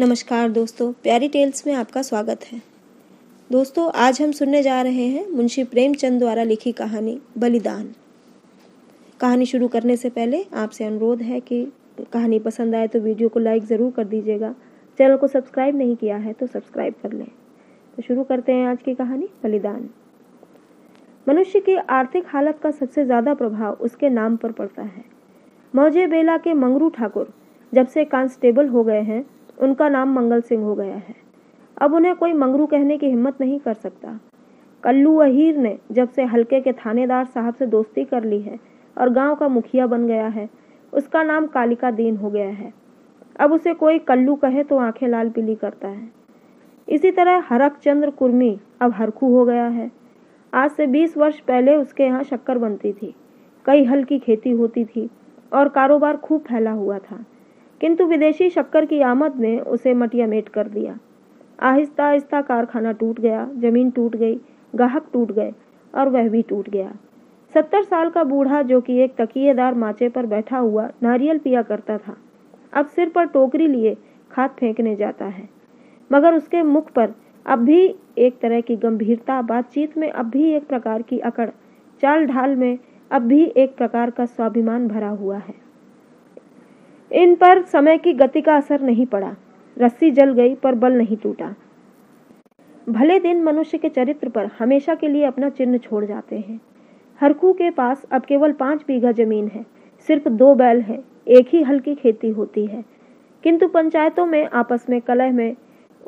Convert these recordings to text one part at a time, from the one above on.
नमस्कार दोस्तों प्यारी टेल्स में आपका स्वागत है दोस्तों आज हम सुनने जा रहे हैं मुंशी प्रेमचंद द्वारा लिखी कहानी बलिदान कहानी शुरू करने से पहले आपसे अनुरोध है कि कहानी पसंद आए तो वीडियो को लाइक ज़रूर कर दीजिएगा चैनल को सब्सक्राइब नहीं किया है तो सब्सक्राइब कर लें तो शुरू करते हैं आज की कहानी बलिदान मनुष्य की आर्थिक हालत का सबसे ज़्यादा प्रभाव उसके नाम पर पड़ता है मौजे बेला के मंगरू ठाकुर जब से कांस्टेबल हो गए हैं उनका नाम मंगल सिंह हो गया है अब उन्हें कोई मंगरू कहने की हिम्मत नहीं कर सकता कल्लू अहीर ने जब से हल्के के थानेदार साहब से दोस्ती कर ली है और गांव का मुखिया बन गया है उसका नाम कालिका दीन हो गया है अब उसे कोई कल्लू कहे तो आंखें लाल पीली करता है इसी तरह हरक चंद्र कुर्मी अब हरखू हो गया है आज से बीस वर्ष पहले उसके यहाँ शक्कर बनती थी कई हल की खेती होती थी और कारोबार खूब फैला हुआ था किंतु विदेशी शक्कर की आमद ने उसे मटियामेट कर दिया आहिस्ता आहिस्ता कारखाना टूट गया जमीन टूट गई गाहक टूट गए और वह भी टूट गया सत्तर साल का बूढ़ा जो कि एक तकियेदार माचे पर बैठा हुआ नारियल पिया करता था अब सिर पर टोकरी लिए खाद फेंकने जाता है मगर उसके मुख पर अब भी एक तरह की गंभीरता बातचीत में अब भी एक प्रकार की अकड़ चाल ढाल में अब भी एक प्रकार का स्वाभिमान भरा हुआ है इन पर समय की गति का असर नहीं पड़ा रस्सी जल गई पर बल नहीं टूटा भले दिन मनुष्य के चरित्र पर हमेशा के लिए अपना चिन्ह छोड़ जाते हैं हरकू के पास अब केवल पांच बीघा जमीन है सिर्फ दो बैल है एक ही हल्की खेती होती है किंतु पंचायतों में आपस में कलह में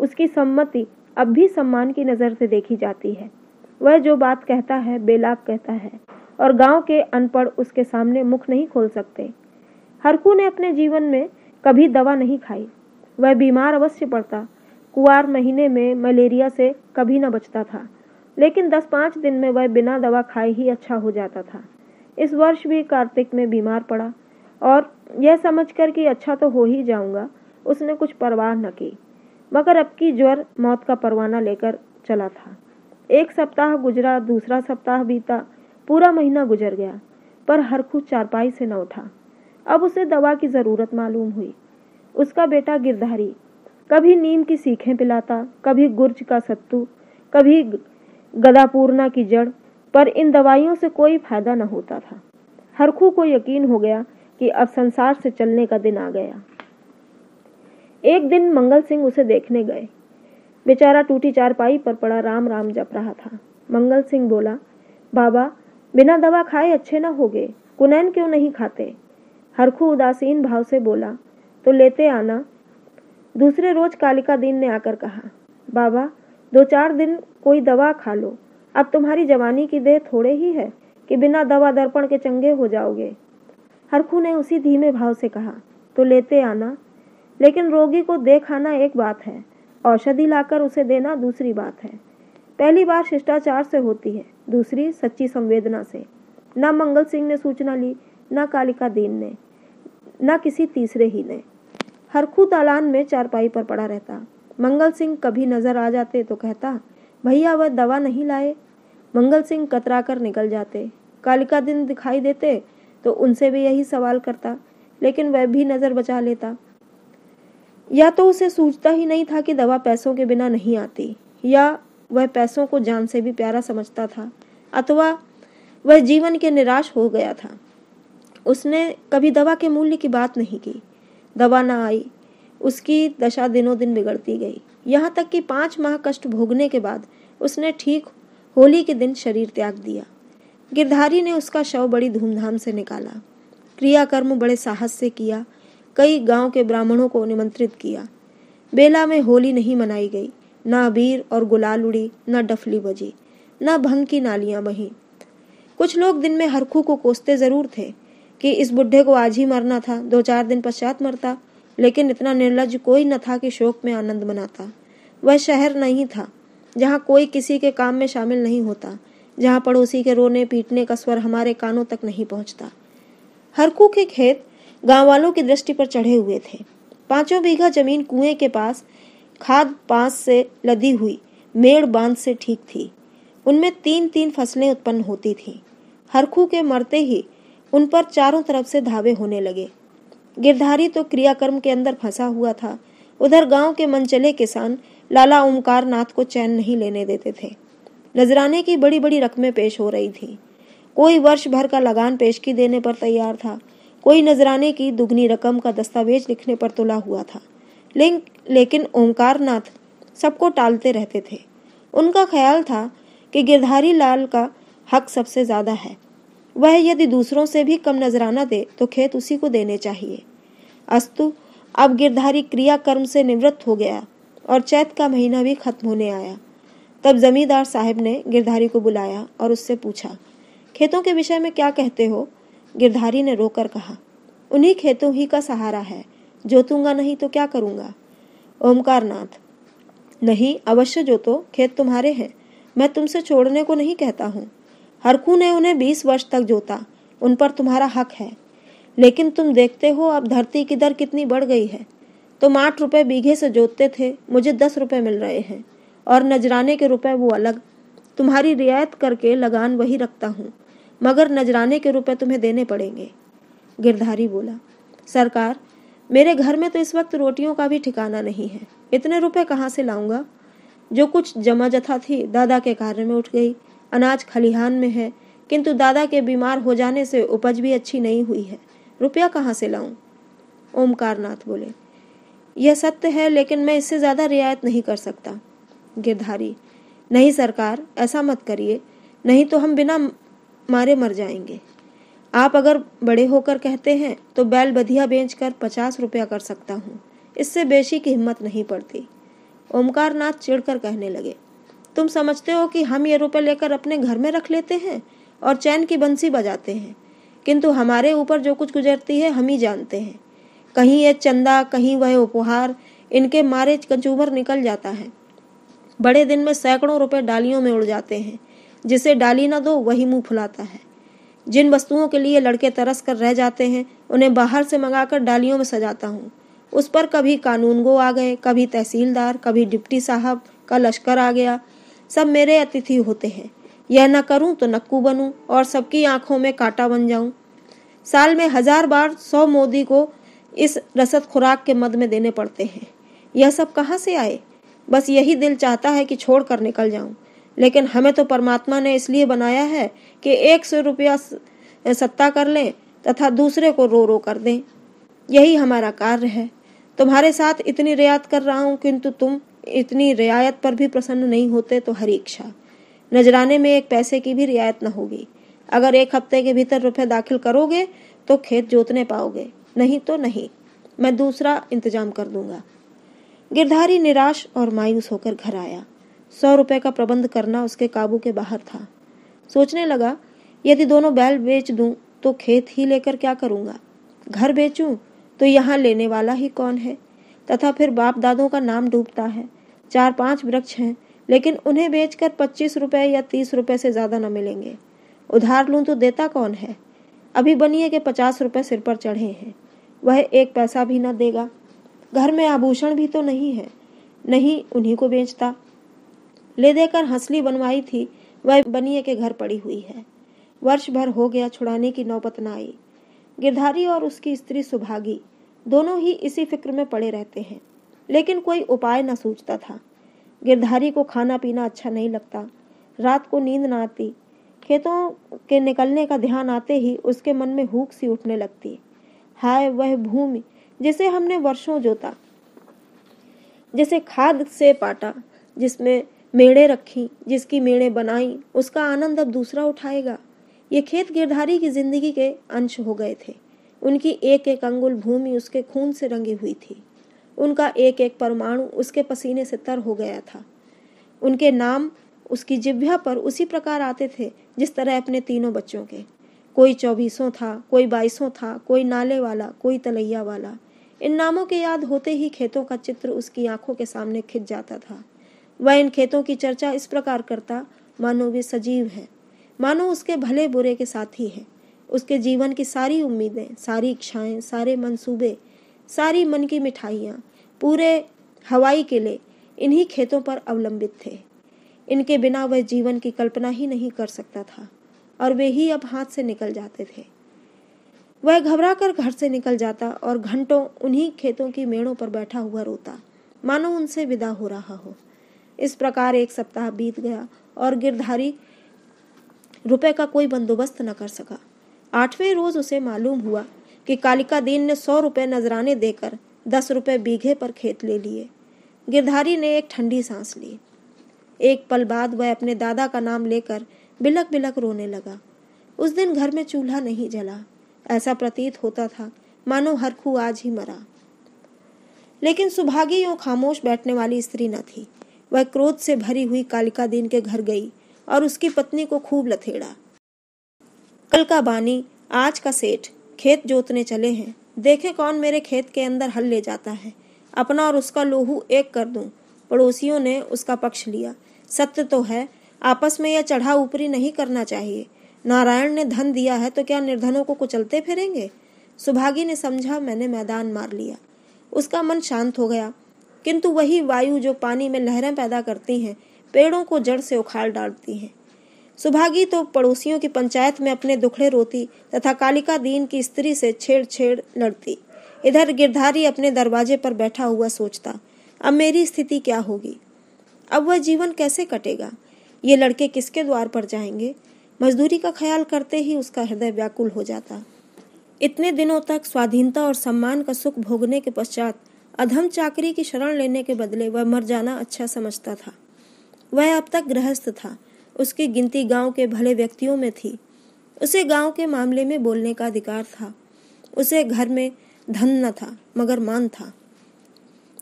उसकी सम्मति अब भी सम्मान की नज़र से देखी जाती है वह जो बात कहता है बेलाब कहता है और गांव के अनपढ़ उसके सामने मुख नहीं खोल सकते हरकू ने अपने जीवन में कभी दवा नहीं खाई वह बीमार अवश्य पड़ता कुआर महीने में मलेरिया से कभी न बचता था लेकिन दस पाँच दिन में वह बिना दवा खाए ही अच्छा हो जाता था इस वर्ष भी कार्तिक में बीमार पड़ा और यह समझकर कि अच्छा तो हो ही जाऊंगा उसने कुछ परवाह न की मगर अब की ज्वर मौत का परवाना लेकर चला था एक सप्ताह गुजरा दूसरा सप्ताह बीता पूरा महीना गुजर गया पर हरखू चारपाई से न उठा अब उसे दवा की ज़रूरत मालूम हुई उसका बेटा गिरधारी कभी नीम की सीखें पिलाता कभी गुर्ज का सत्तू कभी गदापूर्णा की जड़ पर इन दवाइयों से कोई फायदा न होता था हरखू को यकीन हो गया कि अब संसार से चलने का दिन आ गया एक दिन मंगल सिंह उसे देखने गए बेचारा टूटी चारपाई पर पड़ा राम राम जप रहा था मंगल सिंह बोला बाबा बिना दवा खाए अच्छे ना हो गए कुनैन क्यों नहीं खाते हरखू उदासीन भाव से बोला तो लेते आना दूसरे रोज कालिका दीन ने आकर कहा बाबा दो चार दिन कोई दवा खा लो अब तुम्हारी जवानी की देह थोड़े ही है कि बिना दवा दर्पण के चंगे हो जाओगे हरखू ने उसी धीमे भाव से कहा तो लेते आना लेकिन रोगी को देख आना एक बात है औषधि लाकर उसे देना दूसरी बात है पहली बार शिष्टाचार से होती है दूसरी सच्ची संवेदना से न मंगल सिंह ने सूचना ली न कालिका दीन ने ना किसी तीसरे ही ने हरखू तालान में चारपाई पर पड़ा रहता मंगल सिंह कभी नजर आ जाते तो कहता भैया वह दवा नहीं लाए मंगल सिंह कतरा कर निकल जाते कालिका दिन दिखाई देते तो उनसे भी यही सवाल करता लेकिन वह भी नजर बचा लेता या तो उसे सूझता ही नहीं था कि दवा पैसों के बिना नहीं आती या वह पैसों को जान से भी प्यारा समझता था अथवा वह जीवन के निराश हो गया था उसने कभी दवा के मूल्य की बात नहीं की दवा ना आई उसकी दशा दिनों दिन बिगड़ती गई यहाँ तक कि पाँच माह कष्ट भोगने के बाद उसने ठीक होली के दिन शरीर त्याग दिया गिरधारी ने उसका शव बड़ी धूमधाम से निकाला क्रियाकर्म बड़े साहस से किया कई गांव के ब्राह्मणों को निमंत्रित किया बेला में होली नहीं मनाई गई न अबीर और गुलाल उड़ी न डफली बजी न भंग की नालियां बही कुछ लोग दिन में हरखू को कोसते जरूर थे कि इस बुढ़े को आज ही मरना था दो चार दिन पश्चात मरता लेकिन इतना निर्लज कोई न था कि शोक में आनंद मनाता वह शहर नहीं था जहाँ कोई किसी के काम में शामिल नहीं होता जहाँ पड़ोसी के रोने पीटने का स्वर हमारे कानों तक नहीं पहुंचता हरकू के खेत गांव वालों की दृष्टि पर चढ़े हुए थे पांचों बीघा जमीन कुएं के पास खाद पास से लदी हुई मेड़ बांध से ठीक थी उनमें तीन तीन फसलें उत्पन्न होती थी हरखू के मरते ही उन पर चारों तरफ से धावे होने लगे गिरधारी तो क्रियाकर्म के अंदर फंसा हुआ था उधर गांव के मनचले किसान लाला ओमकार नाथ को चैन नहीं लेने देते थे नजराने की बड़ी बड़ी रकमें पेश हो रही थी कोई वर्ष भर का लगान पेशगी देने पर तैयार था कोई नजराने की दुगनी रकम का दस्तावेज लिखने पर तुला हुआ था लेकिन ओमकार नाथ सबको टालते रहते थे उनका ख्याल था कि गिरधारी लाल का हक सबसे ज्यादा है वह यदि दूसरों से भी कम नजराना दे तो खेत उसी को देने चाहिए अस्तु अब गिरधारी क्रिया कर्म से निवृत्त हो गया और चैत का महीना भी खत्म होने आया तब जमींदार साहब ने गिरधारी को बुलाया और उससे पूछा खेतों के विषय में क्या कहते हो गिरधारी ने रोकर कहा उन्हीं खेतों ही का सहारा है जोतूंगा नहीं तो क्या करूंगा ओमकार नाथ नहीं अवश्य जोतो खेत तुम्हारे हैं मैं तुमसे छोड़ने को नहीं कहता हूँ हरकू ने उन्हें बीस वर्ष तक जोता उन पर तुम्हारा हक है लेकिन तुम देखते हो अब धरती की दर कितनी बढ़ गई है तुम आठ रुपए बीघे से जोतते थे मुझे दस रुपए मिल रहे हैं और नजराने के रुपए वो अलग तुम्हारी रियायत करके लगान वही रखता हूँ मगर नजराने के रुपए तुम्हें देने पड़ेंगे गिरधारी बोला सरकार मेरे घर में तो इस वक्त रोटियों का भी ठिकाना नहीं है इतने रुपए कहाँ से लाऊंगा जो कुछ जमा जथा थी दादा के कार्य में उठ गई अनाज खलिहान में है किंतु दादा के बीमार हो जाने से उपज भी अच्छी नहीं हुई है रुपया कहाँ से लाऊं ओमकारनाथ बोले यह सत्य है लेकिन मैं इससे ज्यादा रियायत नहीं कर सकता गिरधारी नहीं सरकार ऐसा मत करिए नहीं तो हम बिना मारे मर जाएंगे आप अगर बड़े होकर कहते हैं तो बैल बधिया बेच कर पचास रुपया कर सकता हूँ इससे बेशी की हिम्मत नहीं पड़ती ओमकारनाथ चिड़कर कहने लगे तुम समझते हो कि हम ये रुपए लेकर अपने घर में रख लेते हैं और चैन की बंसी बजाते हैं किंतु हमारे ऊपर जो कुछ गुजरती है हम ही जानते हैं कहीं ये चंदा कहीं वह उपहार इनके मारे कंज्यूमर निकल जाता है बड़े दिन में सैकड़ों रुपए डालियों में उड़ जाते हैं जिसे डाली ना दो वही मुंह फुलाता है जिन वस्तुओं के लिए लड़के तरस कर रह जाते हैं उन्हें बाहर से मंगाकर डालियों में सजाता हूँ उस पर कभी कानून गो आ गए कभी तहसीलदार कभी डिप्टी साहब का लश्कर आ गया सब मेरे अतिथि होते हैं यह न करूं तो नक्कू बनूं और सबकी आंखों में कांटा बन जाऊं साल में हजार बार सौ मोदी को इस रसद खुराक के मद में देने पड़ते हैं यह सब कहाँ से आए बस यही दिल चाहता है कि छोड़ कर निकल जाऊं लेकिन हमें तो परमात्मा ने इसलिए बनाया है कि एक सौ रुपया सत्ता कर लें तथा दूसरे को रो रो कर दें यही हमारा कार्य है तुम्हारे साथ इतनी रियायत कर रहा हूं किंतु तुम इतनी रियायत पर भी प्रसन्न नहीं होते तो हरी इच्छा नजराने में एक पैसे की भी रियायत न होगी अगर एक हफ्ते के भीतर रुपए दाखिल करोगे तो खेत जोतने पाओगे नहीं तो नहीं मैं दूसरा इंतजाम कर दूंगा गिरधारी निराश और मायूस होकर घर आया सौ रुपए का प्रबंध करना उसके काबू के बाहर था सोचने लगा यदि दोनों बैल बेच दूं तो खेत ही लेकर क्या करूंगा घर बेचूं तो यहाँ लेने वाला ही कौन है तथा फिर बाप दादों का नाम डूबता है चार पांच वृक्ष हैं लेकिन उन्हें बेचकर पच्चीस रुपए या तीस रुपए से ज्यादा न मिलेंगे उधार लूं तो देता कौन है अभी बनिए के पचास रुपए सिर पर चढ़े हैं वह एक पैसा भी न देगा घर में आभूषण भी तो नहीं है नहीं उन्हीं को बेचता ले देकर हंसली बनवाई थी वह बनिए के घर पड़ी हुई है वर्ष भर हो गया छुड़ाने की नौबत न आई गिरधारी और उसकी स्त्री सुभागी दोनों ही इसी फिक्र में पड़े रहते हैं लेकिन कोई उपाय न सूझता था गिरधारी को खाना पीना अच्छा नहीं लगता रात को नींद ना आती खेतों के निकलने का ध्यान आते ही उसके मन में हुक सी उठने लगती हाय वह भूमि जिसे हमने वर्षों जोता जिसे खाद से पाटा जिसमें मेड़े रखी जिसकी मेड़े बनाई उसका आनंद अब दूसरा उठाएगा ये खेत गिरधारी की जिंदगी के अंश हो गए थे उनकी एक एक अंगुल भूमि उसके खून से रंगी हुई थी उनका एक एक परमाणु उसके पसीने से तर हो गया था उनके नाम उसकी जिभ्या पर उसी प्रकार आते थे जिस तरह अपने तीनों बच्चों के कोई चौबीसों था कोई बाईसों था कोई नाले वाला कोई तलैया वाला इन नामों के याद होते ही खेतों का चित्र उसकी आंखों के सामने खिंच जाता था वह इन खेतों की चर्चा इस प्रकार करता मानो वे सजीव है मानो उसके भले बुरे के साथी है उसके जीवन की सारी उम्मीदें सारी इच्छाएं सारे मंसूबे सारी मन की मिठाइयाँ पूरे हवाई किले इन्हीं खेतों पर अवलंबित थे इनके बिना वह जीवन की कल्पना ही नहीं कर सकता था और वे ही अब हाथ से निकल जाते थे वह घबरा कर घर से निकल जाता और घंटों उन्हीं खेतों की मेड़ों पर बैठा हुआ रोता मानो उनसे विदा हो रहा हो इस प्रकार एक सप्ताह बीत गया और गिरधारी रुपए का कोई बंदोबस्त न कर सका आठवें रोज उसे मालूम हुआ कि कालिका दीन ने सौ रुपए नजराने देकर दस रुपए बीघे पर खेत ले लिए गिरधारी ने एक ठंडी सांस ली एक पल बाद वह अपने दादा का नाम लेकर बिलक बिलक रोने लगा उस दिन घर में चूल्हा नहीं जला ऐसा प्रतीत होता था मानो हरखू आज ही मरा लेकिन सुभागी यो खामोश बैठने वाली स्त्री न थी वह क्रोध से भरी हुई कालिका दीन के घर गई और उसकी पत्नी को खूब लथेड़ा कल का बानी आज का सेठ खेत जोतने चले हैं देखें कौन मेरे खेत के अंदर हल ले जाता है अपना और उसका लोहू एक कर दूं पड़ोसियों ने उसका पक्ष लिया सत्य तो है आपस में यह चढ़ा ऊपरी नहीं करना चाहिए नारायण ने धन दिया है तो क्या निर्धनों को कुचलते फिरेंगे सुभागी ने समझा मैंने मैदान मार लिया उसका मन शांत हो गया किंतु वही वायु जो पानी में लहरें पैदा करती हैं पेड़ों को जड़ से उखाड़ डालती हैं सुभागी तो पड़ोसियों की पंचायत में अपने दुखड़े रोती तथा कालिका दीन की स्त्री से छेड़छेड़ लड़ती इधर गिरधारी अपने दरवाजे पर बैठा हुआ सोचता अब मेरी स्थिति क्या होगी अब वह जीवन कैसे कटेगा ये लड़के किसके द्वार पर जाएंगे मजदूरी का ख्याल करते ही उसका हृदय व्याकुल हो जाता इतने दिनों तक स्वाधीनता और सम्मान का सुख भोगने के पश्चात अधम चाकरी की शरण लेने के बदले वह मर जाना अच्छा समझता था वह अब तक गृहस्थ था उसकी गिनती गांव के भले व्यक्तियों में थी उसे गांव के मामले में बोलने का अधिकार था उसे घर में धन न था मगर मान था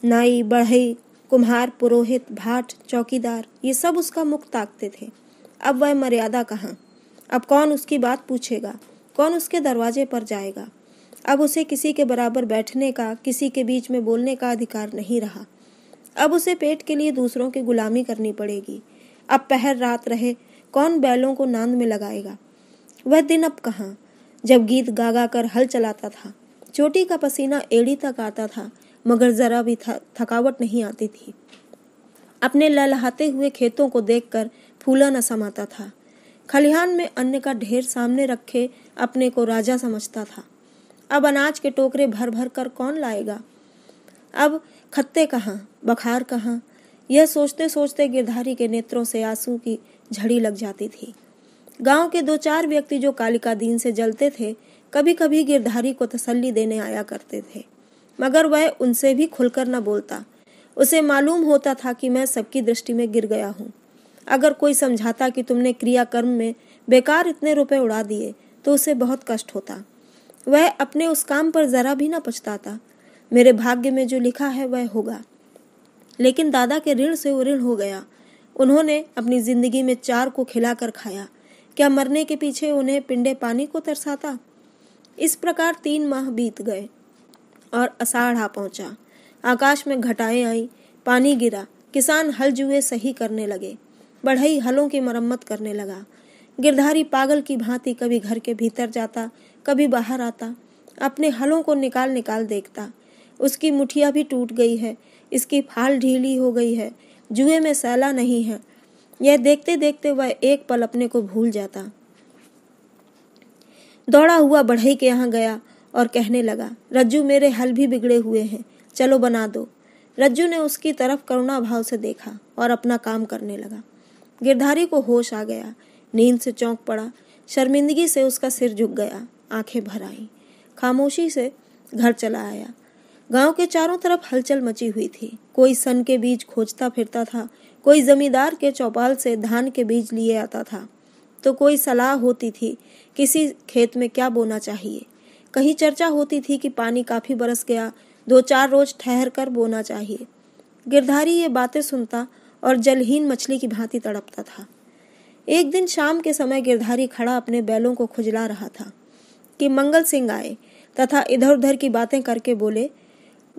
नाई बढ़ई कुम्हार पुरोहित भाट चौकीदार ये सब उसका मुख ताकते थे अब वह मर्यादा कहाँ अब कौन उसकी बात पूछेगा कौन उसके दरवाजे पर जाएगा अब उसे किसी के बराबर बैठने का किसी के बीच में बोलने का अधिकार नहीं रहा अब उसे पेट के लिए दूसरों की गुलामी करनी पड़ेगी अब पहर रात रहे कौन बैलों को नांद में लगाएगा वह दिन अब कहाँ जब गीत गागा कर हल चलाता था चोटी का पसीना एड़ी तक आता था मगर जरा भी थकावट नहीं आती थी अपने ललहाते हुए खेतों को देखकर फूला न समाता था खलिहान में अन्न का ढेर सामने रखे अपने को राजा समझता था अब अनाज के टोकरे भर भर कर कौन लाएगा अब खत्ते कहाँ बखार कहाँ यह सोचते सोचते गिरधारी के नेत्रों से आंसू की झड़ी लग जाती थी गांव के दो चार व्यक्ति जो कालिका दीन से जलते थे कभी कभी गिरधारी को तसल्ली देने आया करते थे मगर वह उनसे भी खुलकर न बोलता उसे मालूम होता था कि मैं सबकी दृष्टि में गिर गया हूँ अगर कोई समझाता कि तुमने क्रियाकर्म में बेकार इतने रुपए उड़ा दिए तो उसे बहुत कष्ट होता वह अपने उस काम पर जरा भी न पछताता मेरे भाग्य में जो लिखा है वह होगा लेकिन दादा के ऋण से वो ऋण हो गया उन्होंने अपनी जिंदगी में चार को खिलाकर खाया क्या मरने के पीछे उन्हें पिंडे पानी को तरसाता इस प्रकार तीन माह बीत गए और असाढ़ा पहुंचा आकाश में घटाएं आई पानी गिरा किसान हल जुए सही करने लगे बढ़ई हलों की मरम्मत करने लगा गिरधारी पागल की भांति कभी घर के भीतर जाता कभी बाहर आता अपने हलों को निकाल निकाल देखता उसकी मुठिया भी टूट गई है इसकी फाल ढीली हो गई है जुए में सैला नहीं है यह देखते देखते वह एक पल अपने को भूल जाता दौड़ा हुआ बढ़ई के यहाँ गया और कहने लगा रज्जू मेरे हल भी बिगड़े हुए हैं चलो बना दो रज्जू ने उसकी तरफ करुणा भाव से देखा और अपना काम करने लगा गिरधारी को होश आ गया नींद से चौंक पड़ा शर्मिंदगी से उसका सिर झुक गया आंखें भर आई खामोशी से घर चला आया गांव के चारों तरफ हलचल मची हुई थी कोई सन के बीज खोजता फिरता था कोई जमींदार के चौपाल से धान के बीज लिए आता था तो कोई सलाह होती थी किसी खेत में क्या बोना चाहिए कहीं चर्चा होती थी कि पानी काफी बरस गया दो चार रोज ठहर कर बोना चाहिए गिरधारी ये बातें सुनता और जलहीन मछली की भांति तड़पता था एक दिन शाम के समय गिरधारी खड़ा अपने बैलों को खुजला रहा था कि मंगल सिंह आए तथा इधर उधर की बातें करके बोले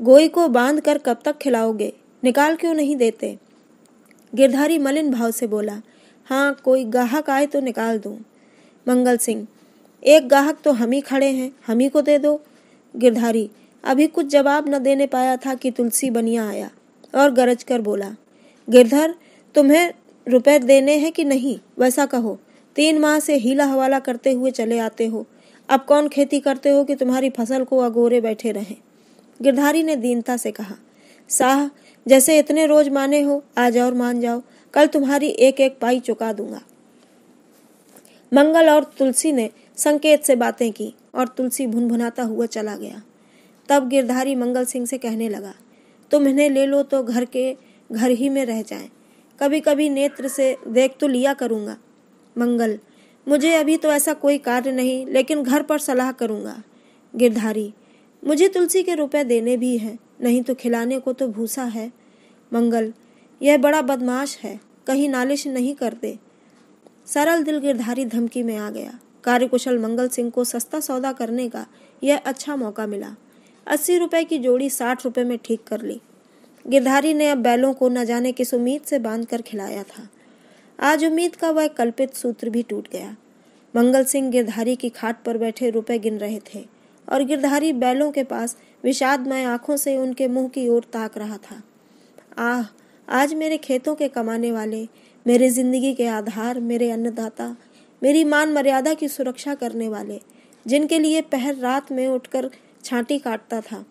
गोई को बांध कर कब तक खिलाओगे निकाल क्यों नहीं देते गिरधारी मलिन भाव से बोला हाँ कोई गाहक आए तो निकाल दूं मंगल सिंह एक गाहक तो हम ही खड़े हैं हम ही को दे दो गिरधारी अभी कुछ जवाब न देने पाया था कि तुलसी बनिया आया और गरज कर बोला गिरधर तुम्हें रुपए देने हैं कि नहीं वैसा कहो तीन माह से हीला हवाला करते हुए चले आते हो अब कौन खेती करते हो कि तुम्हारी फसल को अगोरे बैठे रहें गिरधारी ने दीनता से कहा साह जैसे इतने रोज माने हो आ जाओ मान जाओ कल तुम्हारी एक एक पाई चुका दूंगा मंगल और तुलसी ने संकेत से बातें की और तुलसी भुनभुनाता हुआ चला गया तब गिरधारी मंगल सिंह से कहने लगा तुम इन्हें ले लो तो घर के घर ही में रह जाए कभी कभी नेत्र से देख तो लिया करूंगा मंगल मुझे अभी तो ऐसा कोई कार्य नहीं लेकिन घर पर सलाह करूंगा गिरधारी मुझे तुलसी के रुपए देने भी हैं नहीं तो खिलाने को तो भूसा है मंगल यह बड़ा बदमाश है कहीं नालिश नहीं कर दे सरल दिल गिरधारी धमकी में आ गया कार्यकुशल मंगल सिंह को सस्ता सौदा करने का यह अच्छा मौका मिला अस्सी रुपए की जोड़ी साठ रुपए में ठीक कर ली गिरधारी ने अब बैलों को न जाने किस उम्मीद से बांध कर खिलाया था आज उम्मीद का वह कल्पित सूत्र भी टूट गया मंगल सिंह गिरधारी की खाट पर बैठे रुपए गिन रहे थे और गिरधारी बैलों के पास विषादमय आंखों से उनके मुंह की ओर ताक रहा था आह आज मेरे खेतों के कमाने वाले मेरे जिंदगी के आधार मेरे अन्नदाता मेरी मान मर्यादा की सुरक्षा करने वाले जिनके लिए पहर रात में उठकर छांटी काटता था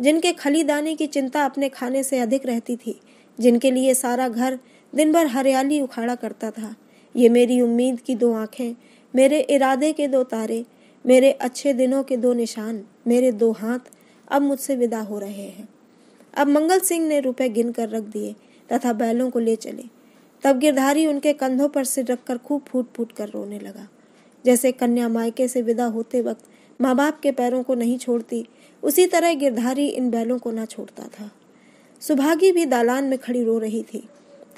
जिनके खली दाने की चिंता अपने खाने से अधिक रहती थी जिनके लिए सारा घर दिन भर हरियाली उखाड़ा करता था ये मेरी उम्मीद की दो आंखें मेरे इरादे के दो तारे मेरे अच्छे दिनों के दो निशान मेरे दो हाथ अब मुझसे विदा हो रहे हैं अब मंगल सिंह ने रुपए गिन कर रख दिए तथा बैलों को ले चले तब गिरधारी उनके कंधों पर सिर रखकर खूब फूट फूट कर रोने लगा जैसे कन्या मायके से विदा होते वक्त माँ बाप के पैरों को नहीं छोड़ती उसी तरह गिरधारी इन बैलों को ना छोड़ता था सुभागी भी दालान में खड़ी रो रही थी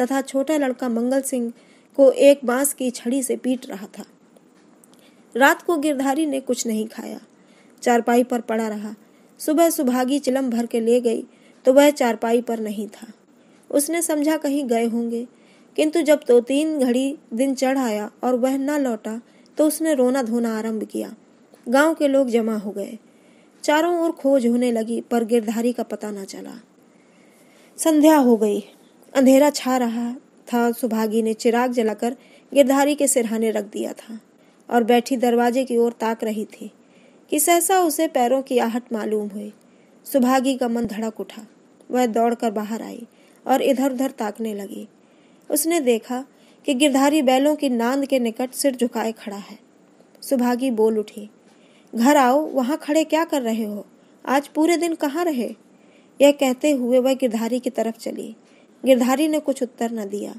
तथा छोटा लड़का मंगल सिंह को एक बांस की छड़ी से पीट रहा था रात को गिरधारी ने कुछ नहीं खाया चारपाई पर पड़ा रहा सुबह सुभागी चिलम भर के ले गई तो वह चारपाई पर नहीं था उसने समझा कहीं गए होंगे किंतु जब दो तो तीन घड़ी दिन चढ़ आया और वह न लौटा तो उसने रोना धोना आरंभ किया गांव के लोग जमा हो गए चारों ओर खोज होने लगी पर गिरधारी का पता न चला संध्या हो गई अंधेरा छा रहा था सुभागी ने चिराग जलाकर गिरधारी के सिरहाने रख दिया था और बैठी दरवाजे की ओर ताक रही थी कि सहसा उसे पैरों की आहट मालूम हुई सुभागी का मन धड़क उठा वह दौड़कर बाहर आई और इधर उधर ताकने लगी उसने देखा कि गिरधारी बैलों की नांद के निकट सिर झुकाए खड़ा है सुभागी बोल उठी घर आओ वहां खड़े क्या कर रहे हो आज पूरे दिन कहाँ रहे यह कहते हुए वह गिरधारी की तरफ चली गिरधारी ने कुछ उत्तर न दिया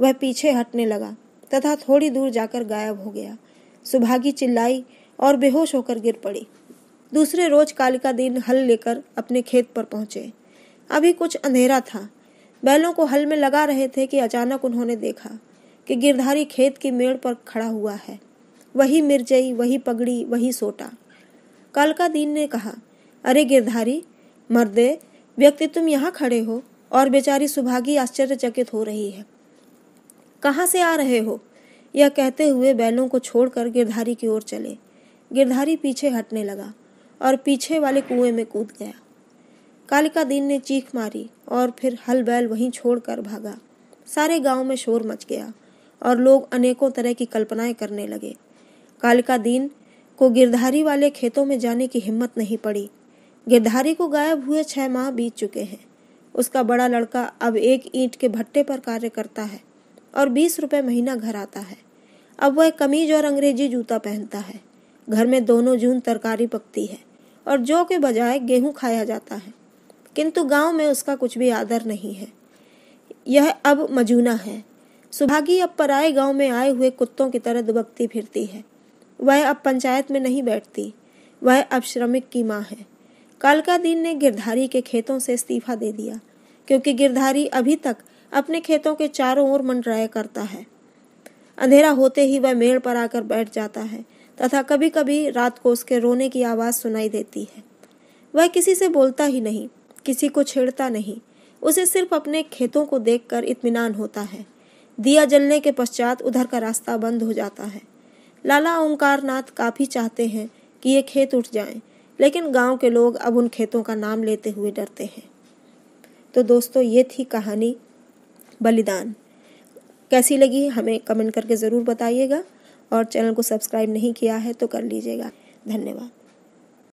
वह पीछे हटने लगा तथा थोड़ी दूर जाकर गायब हो गया सुभागी चिल्लाई और बेहोश होकर गिर पड़ी दूसरे रोज कालिका दिन हल लेकर अपने खेत पर पहुंचे अभी कुछ अंधेरा था बैलों को हल में लगा रहे थे कि अचानक उन्होंने देखा कि गिरधारी खेत की मेड़ पर खड़ा हुआ है वही मिर्जई वही पगड़ी वही सोटा कालका दीन ने कहा अरे गिरधारी मर्दे व्यक्ति तुम यहाँ खड़े हो और बेचारी सुभागी आश्चर्यचकित हो रही है कहाँ से आ रहे हो यह कहते हुए बैलों को छोड़कर गिरधारी की ओर चले गिरधारी पीछे हटने लगा और पीछे वाले कुएं में कूद गया कालिका दीन ने चीख मारी और फिर हल बैल वहीं छोड़कर भागा सारे गांव में शोर मच गया और लोग अनेकों तरह की कल्पनाएं करने लगे कालिका दीन को गिरधारी वाले खेतों में जाने की हिम्मत नहीं पड़ी गिरधारी को गायब हुए छह माह बीत चुके हैं उसका बड़ा लड़का अब एक ईंट के भट्टे पर कार्य करता है और बीस रुपए महीना घर आता है अब वह कमीज और अंग्रेजी जूता पहनता है घर में दोनों जून तरकारी पकती है और जो के बजाय गेहूं खाया जाता है किंतु गांव में उसका कुछ भी आदर नहीं है यह अब मजूना है सुभागी अब पराए गांव में आए हुए कुत्तों की तरह दुबकती फिरती है वह अब पंचायत में नहीं बैठती वह अब श्रमिक की माँ है कालका दीन ने गिरधारी के खेतों से इस्तीफा दे दिया क्योंकि गिरधारी अभी तक अपने खेतों के चारों ओर मंडराया करता है अंधेरा होते ही वह मेड़ पर आकर बैठ जाता है तथा कभी कभी रात को उसके रोने की आवाज़ सुनाई देती है वह किसी से बोलता ही नहीं किसी को छेड़ता नहीं उसे सिर्फ अपने खेतों को देखकर इत्मीनान होता है दिया जलने के पश्चात उधर का रास्ता बंद हो जाता है लाला ओंकार नाथ काफ़ी चाहते हैं कि ये खेत उठ जाएं, लेकिन गांव के लोग अब उन खेतों का नाम लेते हुए डरते हैं तो दोस्तों ये थी कहानी बलिदान कैसी लगी हमें कमेंट करके ज़रूर बताइएगा और चैनल को सब्सक्राइब नहीं किया है तो कर लीजिएगा धन्यवाद